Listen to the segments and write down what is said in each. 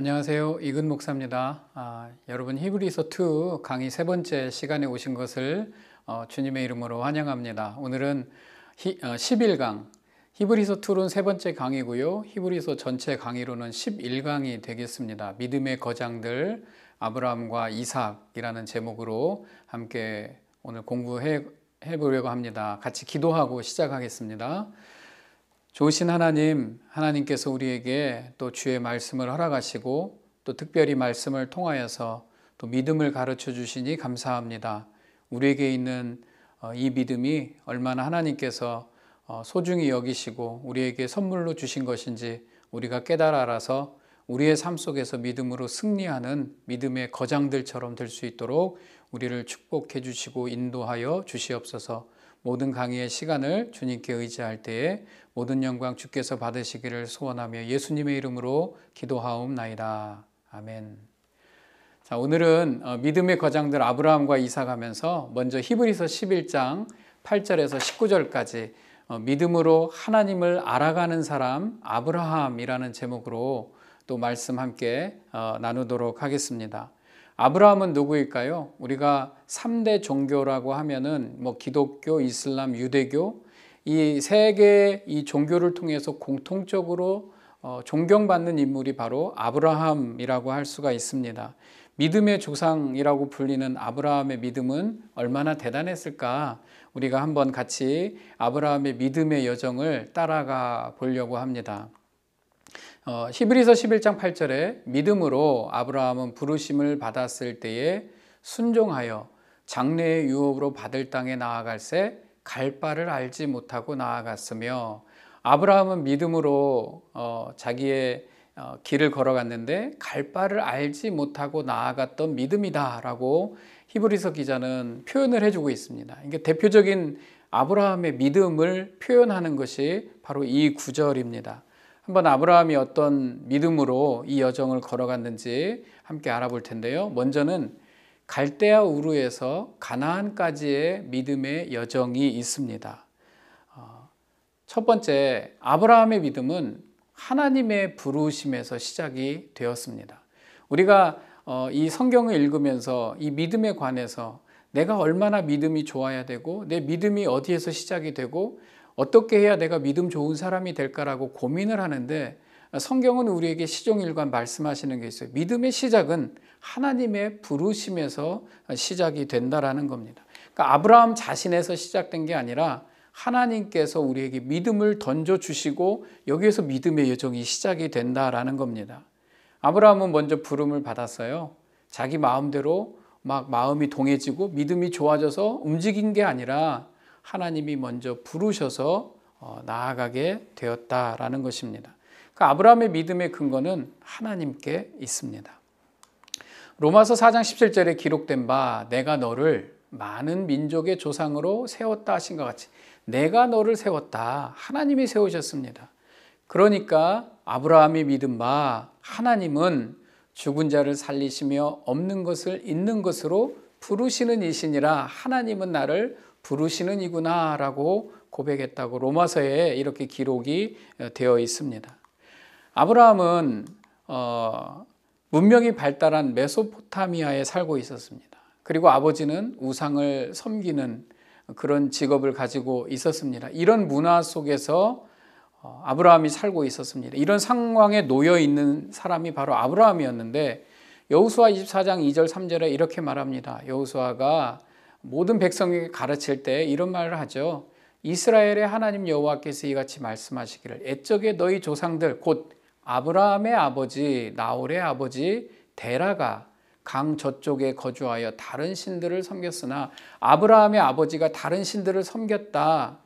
안녕하세요. 이근 목사입니다. 아, 여러분 히브리서 2 강의 세 번째 시간에 오신 것을 어, 주님의 이름으로 환영합니다. 오늘은 어, 11강 히브리서 2는 세 번째 강의고요. 히브리서 전체 강의로는 11강이 되겠습니다. 믿음의 거장들 아브라함과 이삭이라는 제목으로 함께 오늘 공부해 보려고 합니다. 같이 기도하고 시작하겠습니다. 좋으신 하나님, 하나님께서 우리에게 또 주의 말씀을 허락하시고 또 특별히 말씀을 통하여서 또 믿음을 가르쳐 주시니 감사합니다. 우리에게 있는 어, 이 믿음이 얼마나 하나님께서 어, 소중히 여기시고 우리에게 선물로 주신 것인지 우리가 깨달아 알아서 우리의 삶 속에서 믿음으로 승리하는 믿음의 거장들처럼 될 수 있도록 우리를 축복해 주시고 인도하여 주시옵소서 모든 강의의 시간을 주님께 의지할 때에 모든 영광 주께서 받으시기를 소원하며 예수님의 이름으로 기도하옵나이다. 아멘. 자, 오늘은 어, 믿음의 거장들 아브라함과 이삭 하면서 먼저 히브리서 11장 8절에서 19절까지 어, 믿음으로 하나님을 알아가는 사람 아브라함이라는 제목으로 또 말씀 함께 어, 나누도록 하겠습니다. 아브라함은 누구일까요? 우리가 3대 종교라고 하면은 뭐 기독교, 이슬람, 유대교 이세계의이 종교를 통해서 공통적으로 어, 존경받는 인물이 바로 아브라함이라고 할 수가 있습니다. 믿음의 조상이라고 불리는 아브라함의 믿음은 얼마나 대단했을까? 우리가 한번 같이 아브라함의 믿음의 여정을 따라가 보려고 합니다. 어, 히브리서 11장 8절에 믿음으로 아브라함은 부르심을 받았을 때에 순종하여 장래의 유업으로 받을 땅에 나아갈새 갈 바를 알지 못하고 나아갔으며 아브라함은 믿음으로 어, 자기의 어, 길을 걸어갔는데 갈 바를 알지 못하고 나아갔던 믿음이다라고 히브리서 기자는 표현을 해주고 있습니다. 이게 대표적인 아브라함의 믿음을 표현하는 것이 바로 이 구절입니다. 한번 아브라함이 어떤 믿음으로 이 여정을 걸어갔는지 함께 알아볼 텐데요. 먼저는 갈대아 우루에서 가나안까지의 믿음의 여정이 있습니다. 어, 첫 번째, 아브라함의 믿음은 하나님의 부르심에서 시작이 되었습니다. 우리가 어, 이 성경을 읽으면서 이 믿음에 관해서 내가 얼마나 믿음이 좋아야 되고 내 믿음이 어디에서 시작이 되고 어떻게 해야 내가 믿음 좋은 사람이 될까라고 고민을 하는데 성경은 우리에게 시종일관 말씀하시는 게 있어요. 믿음의 시작은 하나님의 부르심에서 시작이 된다라는 겁니다. 그러니까 아브라함 자신에서 시작된 게 아니라 하나님께서 우리에게 믿음을 던져 주시고 여기에서 믿음의 여정이 시작이 된다라는 겁니다. 아브라함은 먼저 부름을 받았어요. 자기 마음대로 막 마음이 동해지고 믿음이 좋아져서 움직인 게 아니라 하나님이 먼저 부르셔서 어, 나아가게 되었다라는 것입니다. 그 아브라함의 믿음의 근거는 하나님께 있습니다. 로마서 4장 17절에 기록된 바 내가 너를 많은 민족의 조상으로 세웠다 하신 것 같이 내가 너를 세웠다 하나님이 세우셨습니다. 그러니까 아브라함이 믿은 바 하나님은 죽은 자를 살리시며 없는 것을 있는 것으로 부르시는 이신이라 하나님은 나를 부르시는 이구나라고 고백했다고 로마서에 이렇게 기록이 어, 되어 있습니다. 아브라함은 어, 문명이 발달한 메소포타미아에 살고 있었습니다. 그리고 아버지는 우상을 섬기는 그런 직업을 가지고 있었습니다. 이런 문화 속에서 어, 아브라함이 살고 있었습니다. 이런 상황에 놓여 있는 사람이 바로 아브라함이었는데 여호수아 24장 2절 3절에 이렇게 말합니다. 여호수아가 모든 백성에게 가르칠 때 이런 말을 하죠. 이스라엘의 하나님 여호와께서 이같이 말씀하시기를 애적에 너희 조상들 곧 아브라함의 아버지 나홀의 아버지 데라가 강 저쪽에 거주하여 다른 신들을 섬겼으나 아브라함의 아버지가 다른 신들을 섬겼다.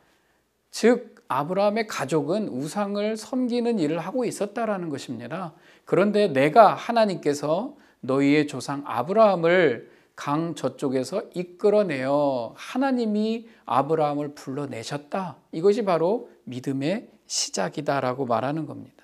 즉 아브라함의 가족은 우상을 섬기는 일을 하고 있었다라는 것입니다. 그런데 내가 하나님께서 너희의 조상 아브라함을 강 저쪽에서 이끌어내어 하나님이 아브라함을 불러내셨다. 이것이 바로 믿음의 시작이다라고 말하는 겁니다.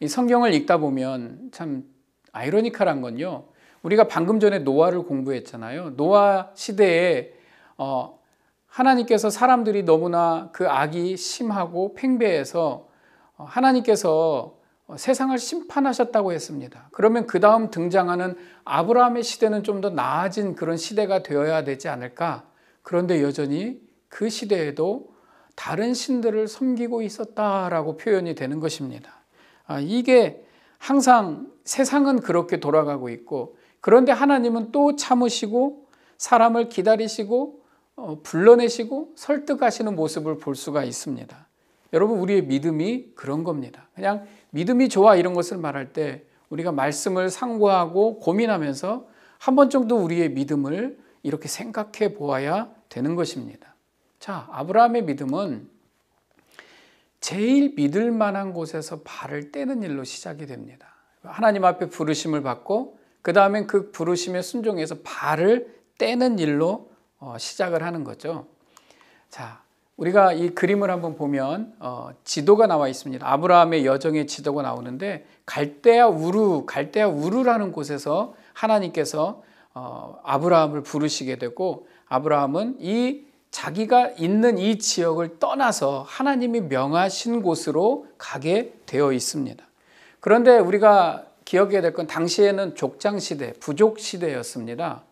이 성경을 읽다 보면 참 아이러니컬한 건요. 우리가 방금 전에 노아를 공부했잖아요. 노아 시대에 어, 하나님께서 사람들이 너무나 그 악이 심하고 팽배해서 어, 하나님께서 어, 세상을 심판하셨다고 했습니다. 그러면 그 다음 등장하는 아브라함의 시대는 좀 더 나아진 그런 시대가 되어야 되지 않을까? 그런데 여전히 그 시대에도 다른 신들을 섬기고 있었다라고 표현이 되는 것입니다. 아, 이게 항상 세상은 그렇게 돌아가고 있고 그런데 하나님은 또 참으시고 사람을 기다리시고 어, 불러내시고 설득하시는 모습을 볼 수가 있습니다. 여러분 우리의 믿음이 그런 겁니다. 그냥 믿음이 좋아 이런 것을 말할 때 우리가 말씀을 상고하고 고민하면서 한 번 정도 우리의 믿음을 이렇게 생각해 보아야 되는 것입니다. 자, 아브라함의 믿음은 제일 믿을 만한 곳에서 발을 떼는 일로 시작이 됩니다. 하나님 앞에 부르심을 받고 그 다음엔 그 부르심에 순종해서 발을 떼는 일로 어, 시작을 하는 거죠. 자, 우리가 이 그림을 한번 보면 어, 지도가 나와 있습니다. 아브라함의 여정의 지도가 나오는데 갈대아 우루, 갈대아 우루라는 곳에서 하나님께서 어, 아브라함을 부르시게 되고 아브라함은 이 자기가 있는 이 지역을 떠나서 하나님이 명하신 곳으로 가게 되어 있습니다. 그런데 우리가 기억해야 될 건 당시에는 족장 시대, 부족 시대였습니다.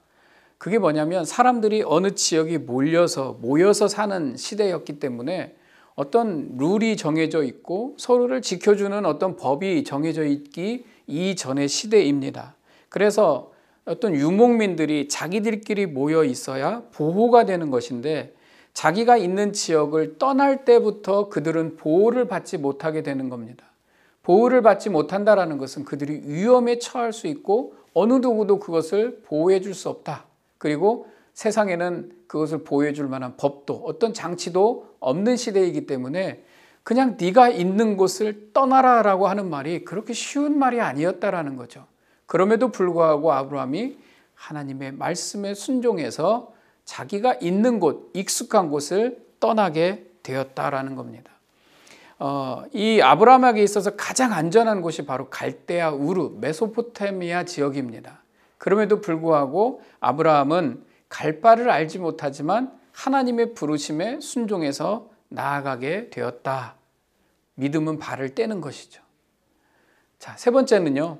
그게 뭐냐면 사람들이 어느 지역이 몰려서 모여서 사는 시대였기 때문에 어떤 룰이 정해져 있고 서로를 지켜주는 어떤 법이 정해져 있기 이전의 시대입니다. 그래서 어떤 유목민들이 자기들끼리 모여 있어야 보호가 되는 것인데 자기가 있는 지역을 떠날 때부터 그들은 보호를 받지 못하게 되는 겁니다. 보호를 받지 못한다라는 것은 그들이 위험에 처할 수 있고 어느 누구도 그것을 보호해 줄 수 없다. 그리고 세상에는 그것을 보호해 줄 만한 법도 어떤 장치도 없는 시대이기 때문에 그냥 네가 있는 곳을 떠나라라고 하는 말이 그렇게 쉬운 말이 아니었다라는 거죠. 그럼에도 불구하고 아브라함이 하나님의 말씀에 순종해서 자기가 있는 곳, 익숙한 곳을 떠나게 되었다라는 겁니다. 어, 이 아브라함에게 있어서 가장 안전한 곳이 바로 갈대아 우르, 메소포테미아 지역입니다. 그럼에도 불구하고 아브라함은 갈 바를 알지 못하지만 하나님의 부르심에 순종해서 나아가게 되었다. 믿음은 발을 떼는 것이죠. 자, 세 번째는요.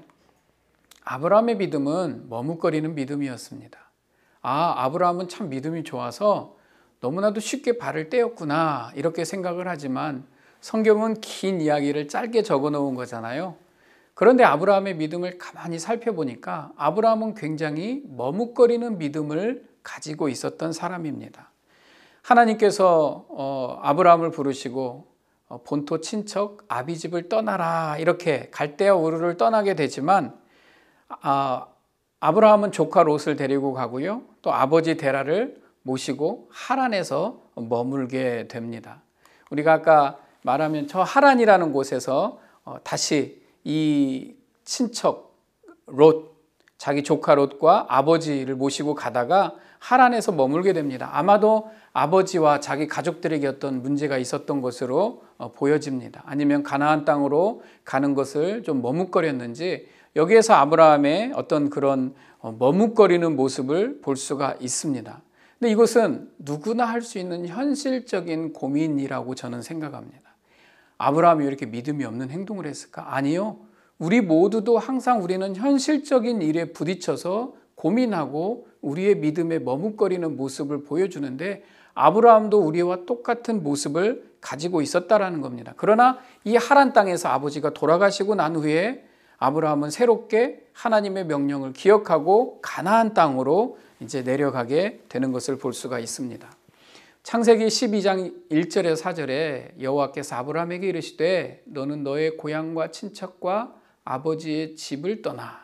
아브라함의 믿음은 머뭇거리는 믿음이었습니다. 아, 아브라함은 참 믿음이 좋아서 너무나도 쉽게 발을 떼었구나, 이렇게 생각을 하지만 성경은 긴 이야기를 짧게 적어 놓은 거잖아요. 그런데 아브라함의 믿음을 가만히 살펴보니까 아브라함은 굉장히 머뭇거리는 믿음을 가지고 있었던 사람입니다. 하나님께서 어, 아브라함을 부르시고 어, 본토 친척 아비 집을 떠나라 이렇게 갈대아 우르를 떠나게 되지만 아, 아브라함은 조카 롯을 데리고 가고요. 또 아버지 데라를 모시고 하란에서 머물게 됩니다. 우리가 아까 말하면 저 하란이라는 곳에서 어, 다시 이 친척 롯 자기 조카 롯과 아버지를 모시고 가다가 하란에서 머물게 됩니다. 아마도 아버지와 자기 가족들에게 어떤 문제가 있었던 것으로 어, 보여집니다. 아니면 가나안 땅으로 가는 것을 좀 머뭇거렸는지 여기에서 아브라함의 어떤 그런 어, 머뭇거리는 모습을 볼 수가 있습니다. 근데 이것은 누구나 할 수 있는 현실적인 고민이라고 저는 생각합니다. 아브라함이 이렇게 믿음이 없는 행동을 했을까? 아니요. 우리 모두도 항상 우리는 현실적인 일에 부딪혀서 고민하고 우리의 믿음에 머뭇거리는 모습을 보여주는데 아브라함도 우리와 똑같은 모습을 가지고 있었다라는 겁니다. 그러나 이 하란 땅에서 아버지가 돌아가시고 난 후에 아브라함은 새롭게 하나님의 명령을 기억하고 가나안 땅으로 이제 내려가게 되는 것을 볼 수가 있습니다. 창세기 12장 1절에서 4절에 여호와께서 아브라함에게 이르시되 너는 너의 고향과 친척과 아버지의 집을 떠나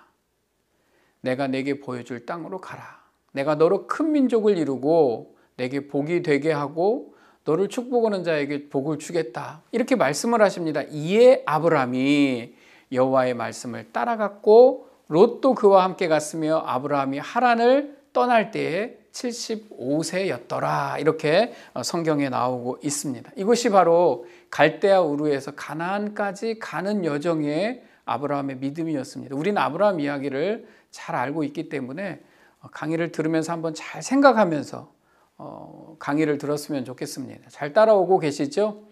내가 내게 보여줄 땅으로 가라. 내가 너로 큰 민족을 이루고 내게 복이 되게 하고 너를 축복하는 자에게 복을 주겠다. 이렇게 말씀을 하십니다. 이에 아브라함이 여호와의 말씀을 따라갔고 롯도 그와 함께 갔으며 아브라함이 하란을 떠날 때에 75세였더라. 이렇게 어, 성경에 나오고 있습니다. 이것이 바로 갈대아 우르에서 가나안까지 가는 여정의 아브라함의 믿음이었습니다. 우리는 아브라함 이야기를 잘 알고 있기 때문에 어, 강의를 들으면서 한번 잘 생각하면서 어, 강의를 들었으면 좋겠습니다. 잘 따라오고 계시죠?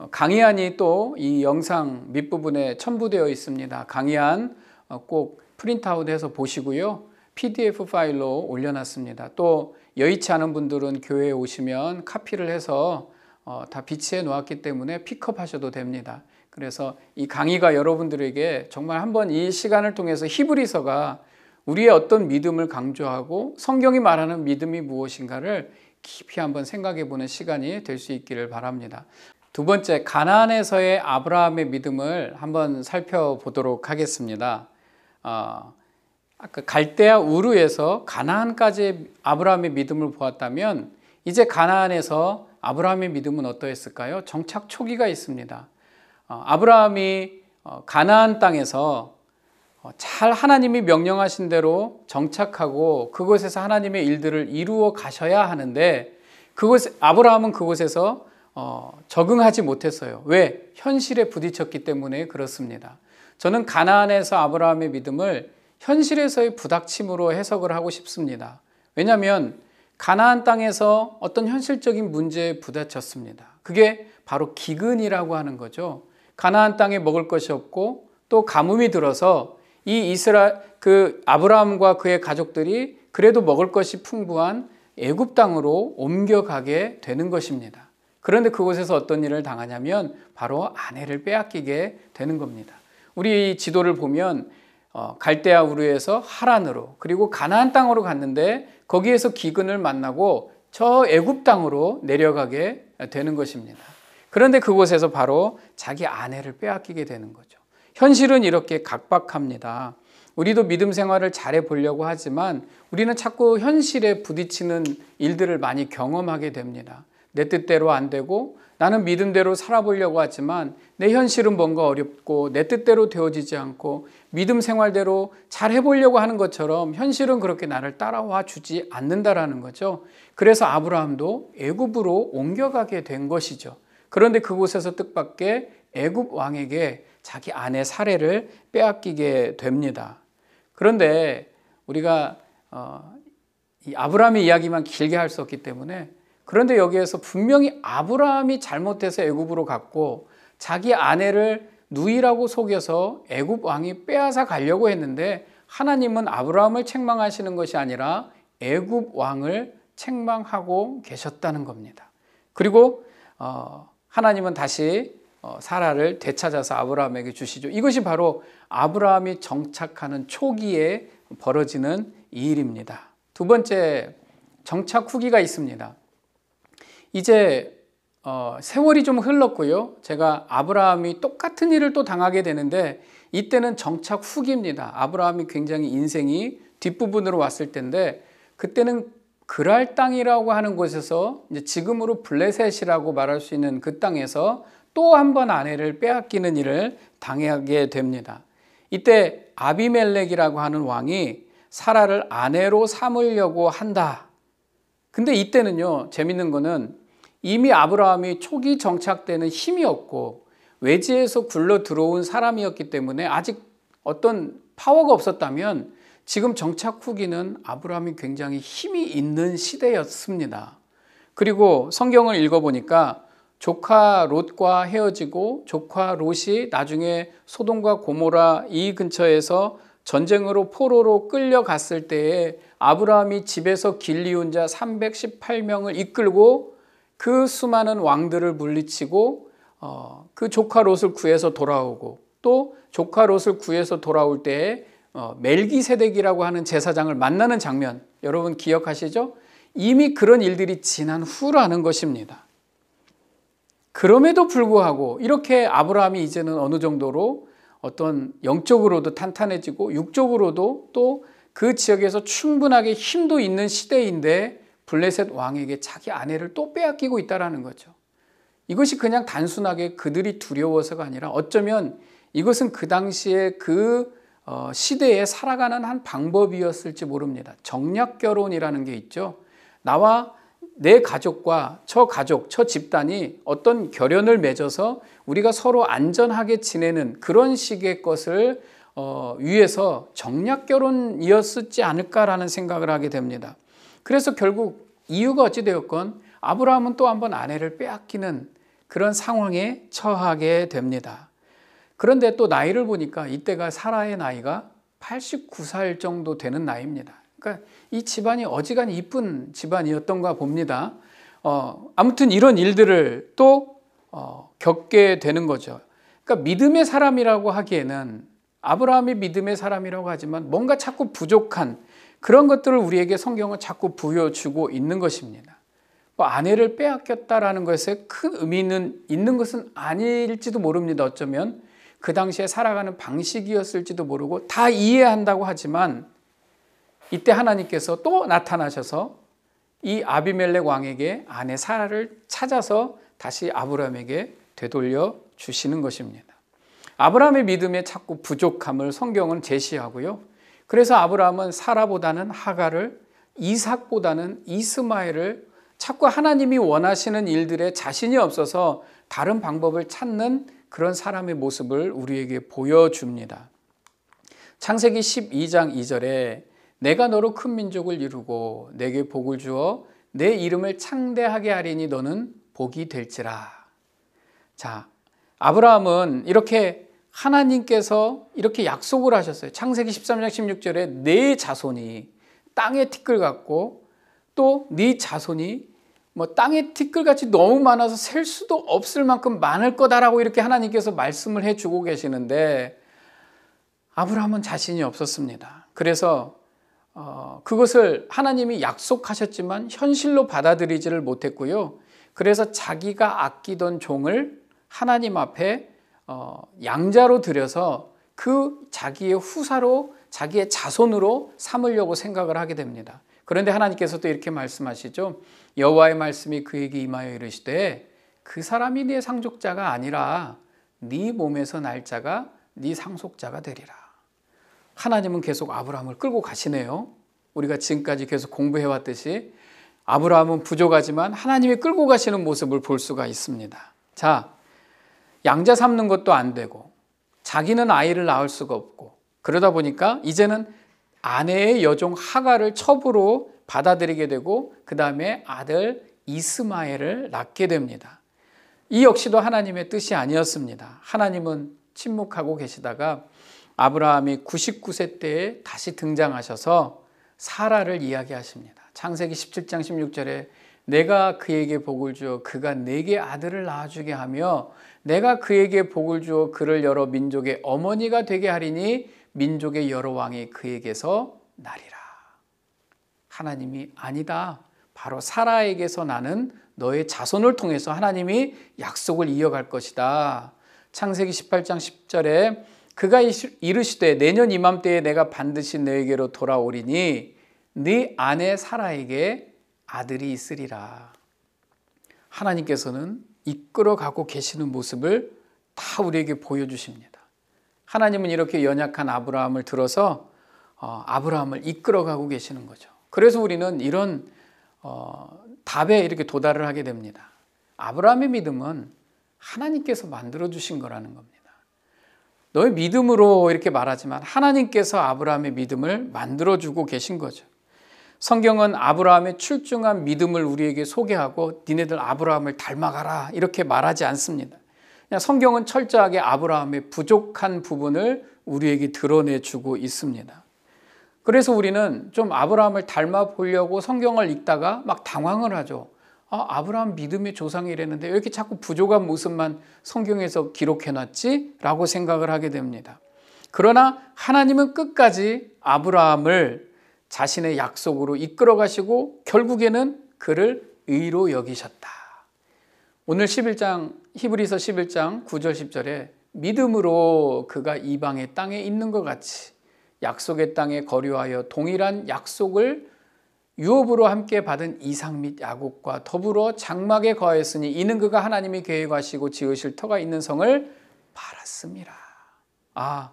어, 강의안이 또 이 영상 밑부분에 첨부되어 있습니다. 강의안 어, 꼭 프린트아웃해서 보시고요. PDF 파일로 올려놨습니다. 또 여의치 않은 분들은 교회에 오시면 카피를 해서 어, 다 비치해 놓았기 때문에 픽업하셔도 됩니다. 그래서 이 강의가 여러분들에게 정말 한번 이 시간을 통해서 히브리서가 우리의 어떤 믿음을 강조하고 성경이 말하는 믿음이 무엇인가를 깊이 한번 생각해 보는 시간이 될 수 있기를 바랍니다. 두 번째, 가나안에서의 아브라함의 믿음을 한번 살펴보도록 하겠습니다. 아까 그 갈대아 우르에서 가나안까지 아브라함의 믿음을 보았다면 이제 가나안에서 아브라함의 믿음은 어떠했을까요? 정착 초기가 있습니다. 어, 아브라함이 어, 가나안 땅에서 어, 잘 하나님이 명령하신 대로 정착하고 그곳에서 하나님의 일들을 이루어 가셔야 하는데 그곳 아브라함은 그곳에서 어, 적응하지 못했어요. 왜? 현실에 부딪혔기 때문에 그렇습니다. 저는 가나안에서 아브라함의 믿음을 현실에서의 부닥침으로 해석을 하고 싶습니다. 왜냐하면 가나안 땅에서 어떤 현실적인 문제에 부딪혔습니다. 그게 바로 기근이라고 하는 거죠. 가나안 땅에 먹을 것이 없고 또 가뭄이 들어서 이 이스라 그 아브라함과 그의 가족들이 그래도 먹을 것이 풍부한 애굽 땅으로 옮겨가게 되는 것입니다. 그런데 그곳에서 어떤 일을 당하냐면 바로 아내를 빼앗기게 되는 겁니다. 우리 지도를 보면 어, 갈대아 우르에서 하란으로 그리고 가나안 땅으로 갔는데 거기에서 기근을 만나고 저 애굽 땅으로 내려가게 되는 것입니다. 그런데 그곳에서 바로 자기 아내를 빼앗기게 되는 거죠. 현실은 이렇게 각박합니다. 우리도 믿음 생활을 잘해 보려고 하지만 우리는 자꾸 현실에 부딪히는 일들을 많이 경험하게 됩니다. 내 뜻대로 안 되고 나는 믿음대로 살아보려고 하지만 내 현실은 뭔가 어렵고 내 뜻대로 되어지지 않고 믿음 생활대로 잘 해보려고 하는 것처럼 현실은 그렇게 나를 따라와 주지 않는다라는 거죠. 그래서 아브라함도 애굽으로 옮겨가게 된 것이죠. 그런데 그곳에서 뜻밖의 애굽 왕에게 자기 아내 사례를 빼앗기게 됩니다. 그런데 우리가 어, 아브라함의 이야기만 길게 할 수 없기 때문에 그런데 여기에서 분명히 아브라함이 잘못해서 애굽으로 갔고 자기 아내를 누이라고 속여서 애굽 왕이 빼앗아 가려고 했는데 하나님은 아브라함을 책망하시는 것이 아니라 애굽 왕을 책망하고 계셨다는 겁니다. 그리고 어, 하나님은 다시 어, 사라를 되찾아서 아브라함에게 주시죠. 이것이 바로 아브라함이 정착하는 초기에 벌어지는 일입니다. 두 번째 정착 후기가 있습니다. 이제 어, 세월이 좀 흘렀고요. 제가 아브라함이 똑같은 일을 또 당하게 되는데 이때는 정착 후기입니다. 아브라함이 굉장히 인생이 뒷부분으로 왔을 텐데 그때는 그랄 땅이라고 하는 곳에서 지금으로 블레셋이라고 말할 수 있는 그 땅에서 또 한 번 아내를 빼앗기는 일을 당하게 됩니다. 이때 아비멜렉이라고 하는 왕이 사라를 아내로 삼으려고 한다. 근데 이때는요, 재밌는 거는 이미 아브라함이 초기 정착되는 힘이었고 외지에서 굴러 들어온 사람이었기 때문에 아직 어떤 파워가 없었다면 지금 정착 후기는 아브라함이 굉장히 힘이 있는 시대였습니다. 그리고 성경을 읽어보니까 조카 롯과 헤어지고 조카 롯이 나중에 소돔과 고모라 이 근처에서 전쟁으로 포로로 끌려갔을 때에 아브라함이 집에서 길리 혼자 318명을 이끌고 그 수많은 왕들을 물리치고 어, 그 조카 롯을 구해서 돌아오고 또 조카 롯을 구해서 돌아올 때에 어, 멜기세덱이라고 하는 제사장을 만나는 장면 여러분 기억하시죠? 이미 그런 일들이 지난 후라는 것입니다. 그럼에도 불구하고 이렇게 아브라함이 이제는 어느 정도로 어떤 영적으로도 탄탄해지고 육적으로도 또 그 지역에서 충분하게 힘도 있는 시대인데 블레셋 왕에게 자기 아내를 또 빼앗기고 있다라는 거죠. 이것이 그냥 단순하게 그들이 두려워서가 아니라 어쩌면 이것은 그 당시에 그 어, 시대에 살아가는 한 방법이었을지 모릅니다. 정략 결혼이라는 게 있죠. 나와 내 가족과 저 가족, 저 집단이 어떤 결연을 맺어서 우리가 서로 안전하게 지내는 그런 식의 것을 어, 위해서 정략 결혼이었지 않을까라는 생각을 하게 됩니다. 그래서 결국 이유가 어찌되었건 아브라함은 또 한번 아내를 빼앗기는 그런 상황에 처하게 됩니다. 그런데 또 나이를 보니까 이때가 사라의 나이가 89살 정도 되는 나이입니다. 그러니까 이 집안이 어지간히 이쁜 집안이었던가 봅니다. 어, 아무튼 이런 일들을 또 어, 겪게 되는 거죠. 그러니까 믿음의 사람이라고 하기에는 아브라함이 믿음의 사람이라고 하지만 뭔가 자꾸 부족한 그런 것들을 우리에게 성경은 자꾸 부여주고 있는 것입니다. 뭐 아내를 빼앗겼다라는 것에 큰 의미는 있는 것은 아닐지도 모릅니다. 어쩌면 그 당시에 살아가는 방식이었을지도 모르고 다 이해한다고 하지만 이때 하나님께서 또 나타나셔서 이 아비멜렉 왕에게 아내 사라를 찾아서 다시 아브라함에게 되돌려 주시는 것입니다. 아브라함의 믿음에 자꾸 부족함을 성경은 제시하고요. 그래서 아브라함은 사라보다는 하가를 이삭보다는 이스마엘을 자꾸 하나님이 원하시는 일들에 자신이 없어서 다른 방법을 찾는 그런 사람의 모습을 우리에게 보여줍니다. 창세기 12장 2절에 내가 너로 큰 민족을 이루고 내게 복을 주어 내 이름을 창대하게 하리니 너는 복이 될지라. 자, 아브라함은 이렇게 하나님께서 이렇게 약속을 하셨어요. 창세기 13장 16절에 내 자손이 땅의 티끌 같고 또 네 자손이 뭐 땅의 티끌같이 너무 많아서 셀 수도 없을 만큼 많을 거다라고 이렇게 하나님께서 말씀을 해주고 계시는데 아브라함은 자신이 없었습니다. 그래서 어, 그것을 하나님이 약속하셨지만 현실로 받아들이지를 못했고요. 그래서 자기가 아끼던 종을 하나님 앞에 어, 양자로 들여서 그 자기의 후사로 자기의 자손으로 삼으려고 생각을 하게 됩니다. 그런데 하나님께서 또 이렇게 말씀하시죠. 여호와의 말씀이 그에게 임하여 이르시되 그 사람이 네 상속자가 아니라 네 몸에서 날짜가 네 상속자가 되리라. 하나님은 계속 아브라함을 끌고 가시네요. 우리가 지금까지 계속 공부해 왔듯이 아브라함은 부족하지만 하나님이 끌고 가시는 모습을 볼 수가 있습니다. 자, 양자 삼는 것도 안 되고 자기는 아이를 낳을 수가 없고 그러다 보니까 이제는 아내의 여종 하가를 첩으로 받아들이게 되고 그 다음에 아들 이스마엘을 낳게 됩니다. 이 역시도 하나님의 뜻이 아니었습니다. 하나님은 침묵하고 계시다가 아브라함이 99세 때에 다시 등장하셔서 사라를 이야기하십니다. 창세기 17장 16절에 내가 그에게 복을 주어 그가 내게 아들을 낳아주게 하며 내가 그에게 복을 주어 그를 여러 민족의 어머니가 되게 하리니 민족의 여러 왕이 그에게서 나리라. 하나님이 아니다. 바로 사라에게서 나는 너의 자손을 통해서 하나님이 약속을 이어갈 것이다. 창세기 18장 10절에 그가 이르시되 내년 이맘때에 내가 반드시 너에게로 돌아오리니 네 아내 사라에게 아들이 있으리라. 하나님께서는 이끌어가고 계시는 모습을 다 우리에게 보여주십니다. 하나님은 이렇게 연약한 아브라함을 들어서 어, 아브라함을 이끌어가고 계시는 거죠. 그래서 우리는 이런 어, 답에 이렇게 도달을 하게 됩니다. 아브라함의 믿음은 하나님께서 만들어 주신 거라는 겁니다. 너의 믿음으로 이렇게 말하지만 하나님께서 아브라함의 믿음을 만들어 주고 계신 거죠. 성경은 아브라함의 출중한 믿음을 우리에게 소개하고 니네들 아브라함을 닮아가라 이렇게 말하지 않습니다. 그냥 성경은 철저하게 아브라함의 부족한 부분을 우리에게 드러내주고 있습니다. 그래서 우리는 좀 아브라함을 닮아 보려고 성경을 읽다가 막 당황을 하죠. 아, 브라함 믿음의 조상이랬는데 왜 이렇게 자꾸 부족한 모습만 성경에서 기록해놨지? 라고 생각을 하게 됩니다. 그러나 하나님은 끝까지 아브라함을 자신의 약속으로 이끌어 가시고 결국에는 그를 의로 여기셨다. 오늘 11장 히브리서 11장 9절 10절에 믿음으로 그가 이방의 땅에 있는 것 같이 약속의 땅에 거류하여 동일한 약속을 유업으로 함께 받은 이삭 및 야곱과 더불어 장막에 거하였으니 이는 그가 하나님이 계획하시고 지으실 터가 있는 성을 바랐습니다. 아,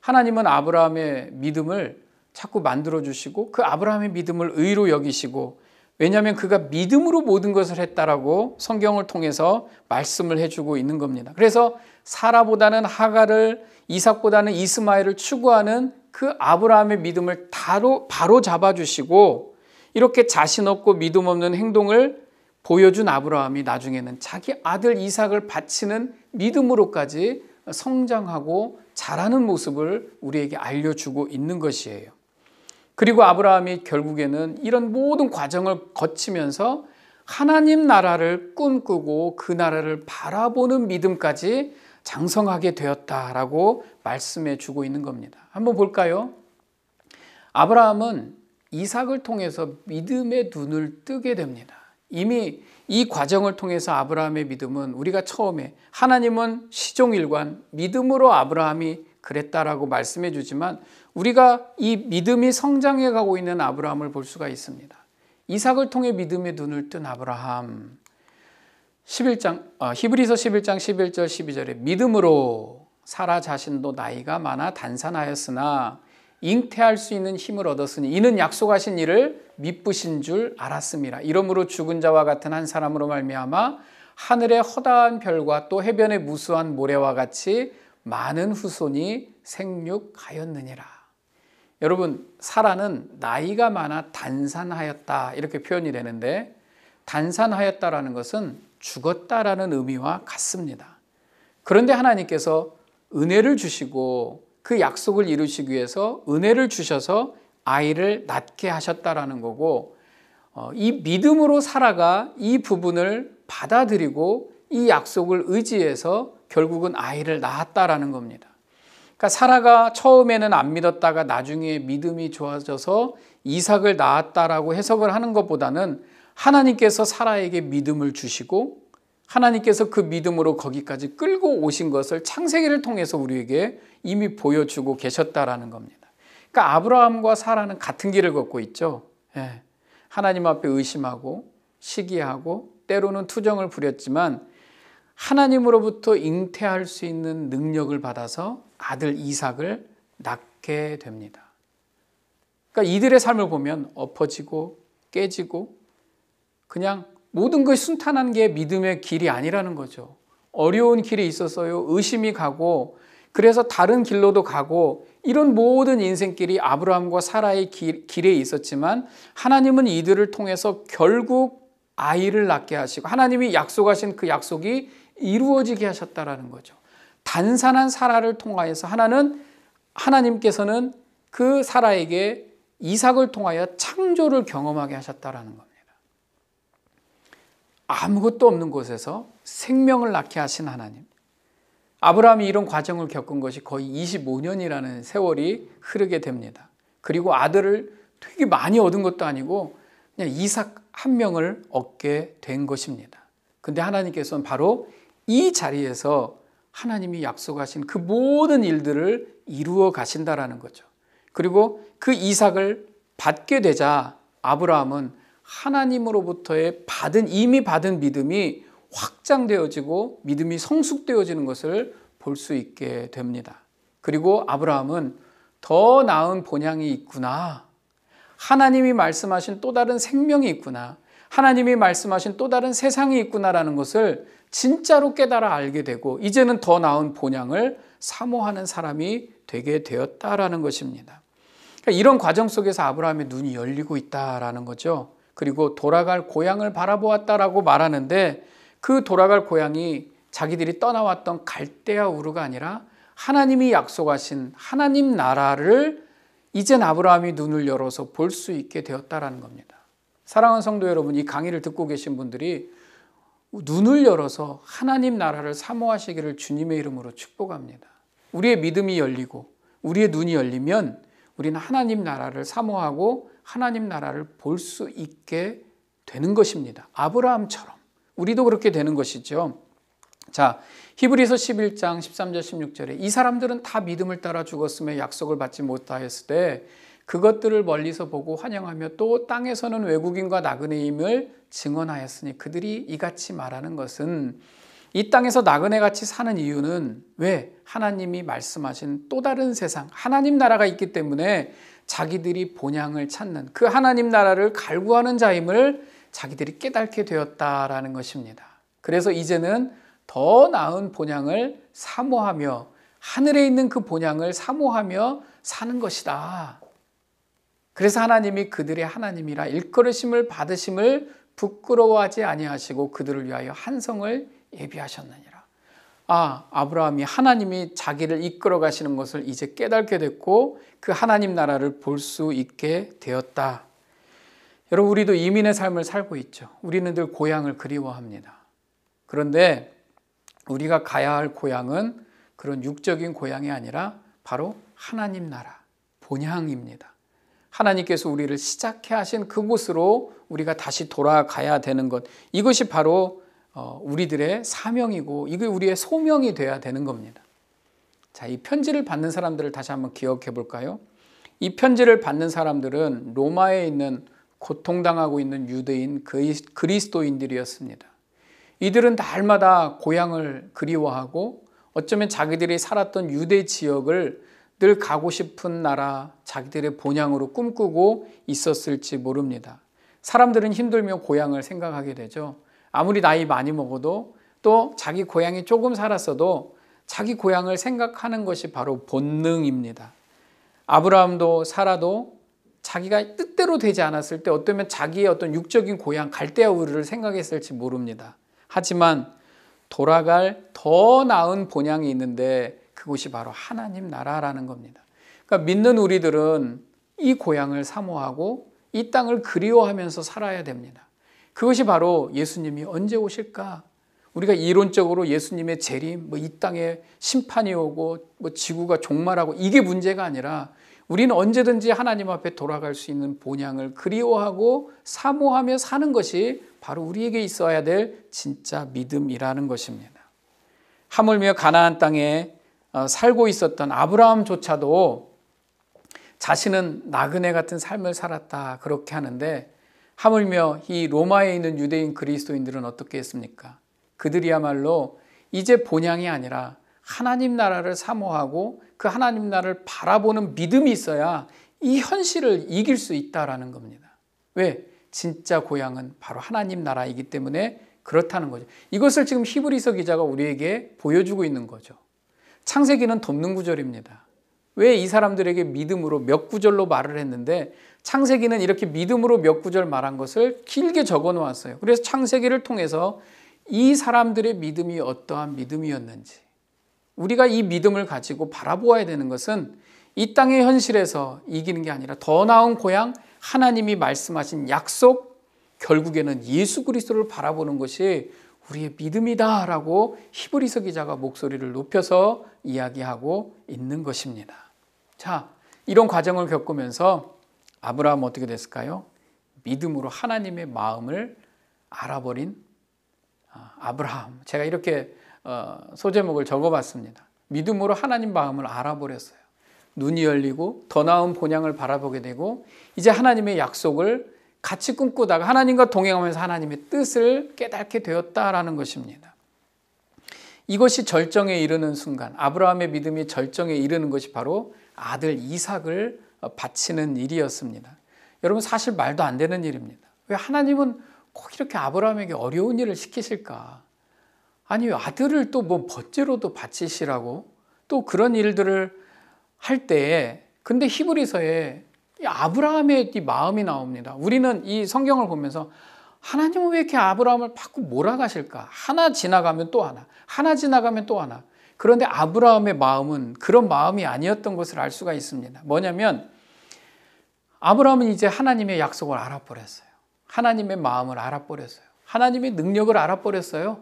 하나님은 아브라함의 믿음을 자꾸 만들어 주시고 그 아브라함의 믿음을 의로 여기시고 왜냐하면 그가 믿음으로 모든 것을 했다라고 성경을 통해서 말씀을 해주고 있는 겁니다. 그래서 사라보다는 하가를 이삭보다는 이스마엘을 추구하는 그 아브라함의 믿음을 바로, 바로 잡아주시고 이렇게 자신 없고 믿음 없는 행동을 보여준 아브라함이 나중에는 자기 아들 이삭을 바치는 믿음으로까지 성장하고 자라는 모습을 우리에게 알려주고 있는 것이에요. 그리고 아브라함이 결국에는 이런 모든 과정을 거치면서 하나님 나라를 꿈꾸고 그 나라를 바라보는 믿음까지 장성하게 되었다라고 말씀해 주고 있는 겁니다. 한번 볼까요? 아브라함은 이삭을 통해서 믿음의 눈을 뜨게 됩니다. 이미 이 과정을 통해서 아브라함의 믿음은 우리가 처음에 하나님은 시종일관 믿음으로 아브라함이 그랬다라고 말씀해 주지만 우리가 이 믿음이 성장해 가고 있는 아브라함을 볼 수가 있습니다. 이삭을 통해 믿음의 눈을 뜬 아브라함. 11장 어, 히브리서 11장 11절 12절에 믿음으로 사라 자신도 나이가 많아 단산하였으나 잉태할 수 있는 힘을 얻었으니 이는 약속하신 일을 미쁘신 줄 알았음이라. 이러므로 죽은 자와 같은 한 사람으로 말미암아 하늘의 허다한 별과 또 해변의 무수한 모래와 같이 많은 후손이 생육하였느니라. 여러분, 사라는 나이가 많아 단산하였다. 이렇게 표현이 되는데, 단산하였다라는 것은 죽었다라는 의미와 같습니다. 그런데 하나님께서 은혜를 주시고 그 약속을 이루시기 위해서 은혜를 주셔서 아이를 낳게 하셨다라는 거고, 어, 이 믿음으로 사라가 이 부분을 받아들이고 이 약속을 의지해서 결국은 아이를 낳았다라는 겁니다. 그러니까 사라가 처음에는 안 믿었다가 나중에 믿음이 좋아져서 이삭을 낳았다라고 해석을 하는 것보다는 하나님께서 사라에게 믿음을 주시고 하나님께서 그 믿음으로 거기까지 끌고 오신 것을 창세기를 통해서 우리에게 이미 보여주고 계셨다라는 겁니다. 그러니까 아브라함과 사라는 같은 길을 걷고 있죠. 예. 하나님 앞에 의심하고 시기하고 때로는 투정을 부렸지만 하나님으로부터 잉태할 수 있는 능력을 받아서 아들 이삭을 낳게 됩니다. 그러니까 이들의 삶을 보면 엎어지고 깨지고 그냥 모든 것이 순탄한 게 믿음의 길이 아니라는 거죠. 어려운 길이 있었어요. 의심이 가고 그래서 다른 길로도 가고 이런 모든 인생길이 아브라함과 사라의 길, 길에 있었지만 하나님은 이들을 통해서 결국 아이를 낳게 하시고 하나님이 약속하신 그 약속이 이루어지게 하셨다라는 거죠. 단산한 사라를 통하여서 하나는 하나님께서는 그 사라에게 이삭을 통하여 창조를 경험하게 하셨다라는 겁니다. 아무것도 없는 곳에서 생명을 낳게 하신 하나님. 아브라함이 이런 과정을 겪은 것이 거의 25년이라는 세월이 흐르게 됩니다. 그리고 아들을 되게 많이 얻은 것도 아니고 그냥 이삭 한 명을 얻게 된 것입니다. 근데 하나님께서는 바로 이 자리에서 하나님이 약속하신 그 모든 일들을 이루어 가신다라는 거죠. 그리고 그 이삭을 받게 되자 아브라함은 하나님으로부터의 받은 이미 받은 믿음이 확장되어지고 믿음이 성숙되어지는 것을 볼 수 있게 됩니다. 그리고 아브라함은 더 나은 본향이 있구나. 하나님이 말씀하신 또 다른 생명이 있구나. 하나님이 말씀하신 또 다른 세상이 있구나라는 것을 진짜로 깨달아 알게 되고 이제는 더 나은 본향을 사모하는 사람이 되게 되었다라는 것입니다. 그러니까 이런 과정 속에서 아브라함의 눈이 열리고 있다라는 거죠. 그리고 돌아갈 고향을 바라보았다라고 말하는데 그 돌아갈 고향이 자기들이 떠나왔던 갈대아 우르가 아니라 하나님이 약속하신 하나님 나라를 이젠 아브라함이 눈을 열어서 볼 수 있게 되었다라는 겁니다. 사랑하는 성도 여러분, 이 강의를 듣고 계신 분들이 눈을 열어서 하나님 나라를 사모하시기를 주님의 이름으로 축복합니다. 우리의 믿음이 열리고 우리의 눈이 열리면 우리는 하나님 나라를 사모하고 하나님 나라를 볼 수 있게 되는 것입니다. 아브라함처럼 우리도 그렇게 되는 것이죠. 자, 히브리서 11장 13절 16절에 이 사람들은 다 믿음을 따라 죽었으며 약속을 받지 못하였을 때 그것들을 멀리서 보고 환영하며 또 땅에서는 외국인과 나그네임을 증언하였으니 그들이 이같이 말하는 것은 이 땅에서 나그네 같이 사는 이유는 왜 하나님이 말씀하신 또 다른 세상, 하나님 나라가 있기 때문에 자기들이 본향을 찾는 그 하나님 나라를 갈구하는 자임을 자기들이 깨닫게 되었다라는 것입니다. 그래서 이제는 더 나은 본향을 사모하며 하늘에 있는 그 본향을 사모하며 사는 것이다. 그래서 하나님이 그들의 하나님이라 일컬으심을 받으심을 부끄러워하지 아니하시고 그들을 위하여 한성을 예비하셨느니라. 아, 아브라함이 하나님이 자기를 이끌어 가시는 것을 이제 깨닫게 됐고 그 하나님 나라를 볼 수 있게 되었다. 여러분, 우리도 이민의 삶을 살고 있죠. 우리는 늘 고향을 그리워합니다. 그런데 우리가 가야 할 고향은 그런 육적인 고향이 아니라 바로 하나님 나라, 본향입니다. 하나님께서 우리를 시작해 하신 그곳으로 우리가 다시 돌아가야 되는 것. 이것이 바로 어, 우리들의 사명이고 이게 우리의 소명이 돼야 되는 겁니다. 자, 이 편지를 받는 사람들을 다시 한번 기억해 볼까요? 이 편지를 받는 사람들은 로마에 있는 고통당하고 있는 유대인 그리스도인들이었습니다. 이들은 날마다 고향을 그리워하고 어쩌면 자기들이 살았던 유대 지역을 늘 가고 싶은 나라, 자기들의 본향으로 꿈꾸고 있었을지 모릅니다. 사람들은 힘들면 고향을 생각하게 되죠. 아무리 나이 많이 먹어도 또 자기 고향이 조금 살았어도 자기 고향을 생각하는 것이 바로 본능입니다. 아브라함도 살아도 자기가 뜻대로 되지 않았을 때 어쩌면 자기의 어떤 육적인 고향 갈대아 우르를 생각했을지 모릅니다. 하지만 돌아갈 더 나은 본향이 있는데 그곳이 바로 하나님 나라라는 겁니다. 그러니까 믿는 우리들은 이 고향을 사모하고 이 땅을 그리워하면서 살아야 됩니다. 그것이 바로 예수님이 언제 오실까? 우리가 이론적으로 예수님의 재림, 뭐 이 땅에 심판이 오고 뭐 지구가 종말하고 이게 문제가 아니라 우리는 언제든지 하나님 앞에 돌아갈 수 있는 본향을 그리워하고 사모하며 사는 것이 바로 우리에게 있어야 될 진짜 믿음이라는 것입니다. 하물며 가나안 땅에 어, 살고 있었던 아브라함조차도 자신은 나그네 같은 삶을 살았다 그렇게 하는데 하물며 이 로마에 있는 유대인 그리스도인들은 어떻게 했습니까? 그들이야말로 이제 본향이 아니라 하나님 나라를 사모하고 그 하나님 나라를 바라보는 믿음이 있어야 이 현실을 이길 수 있다라는 겁니다. 왜? 진짜 고향은 바로 하나님 나라이기 때문에 그렇다는 거죠. 이것을 지금 히브리서 기자가 우리에게 보여주고 있는 거죠. 창세기는 돕는 구절입니다. 왜 이 사람들에게 믿음으로 몇 구절로 말을 했는데 창세기는 이렇게 믿음으로 몇 구절 말한 것을 길게 적어 놓았어요. 그래서 창세기를 통해서 이 사람들의 믿음이 어떠한 믿음이었는지 우리가 이 믿음을 가지고 바라보아야 되는 것은 이 땅의 현실에서 이기는 게 아니라 더 나은 고향 하나님이 말씀하신 약속 결국에는 예수 그리스도를 바라보는 것이 우리의 믿음이다라고 히브리서 기자가 목소리를 높여서 이야기하고 있는 것입니다. 자, 이런 과정을 겪으면서 아브라함 어떻게 됐을까요? 믿음으로 하나님의 마음을 알아버린 아, 아브라함. 제가 이렇게 어, 소제목을 적어봤습니다. 믿음으로 하나님 마음을 알아버렸어요. 눈이 열리고 더 나은 본향을 바라보게 되고 이제 하나님의 약속을 같이 꿈꾸다가 하나님과 동행하면서 하나님의 뜻을 깨닫게 되었다라는 것입니다. 이것이 절정에 이르는 순간, 아브라함의 믿음이 절정에 이르는 것이 바로 아들 이삭을 바치는 일이었습니다. 여러분, 사실 말도 안 되는 일입니다. 왜 하나님은 꼭 이렇게 아브라함에게 어려운 일을 시키실까? 아니, 아들을 또뭐 번제로도 바치시라고? 또 그런 일들을 할때 근데 히브리서에 아브라함의 이 마음이 나옵니다. 우리는 이 성경을 보면서 하나님은 왜 이렇게 아브라함을 자꾸 몰아가실까? 하나 지나가면 또 하나, 하나 지나가면 또 하나. 그런데 아브라함의 마음은 그런 마음이 아니었던 것을 알 수가 있습니다. 뭐냐면 아브라함은 이제 하나님의 약속을 알아버렸어요. 하나님의 마음을 알아버렸어요. 하나님의 능력을 알아버렸어요.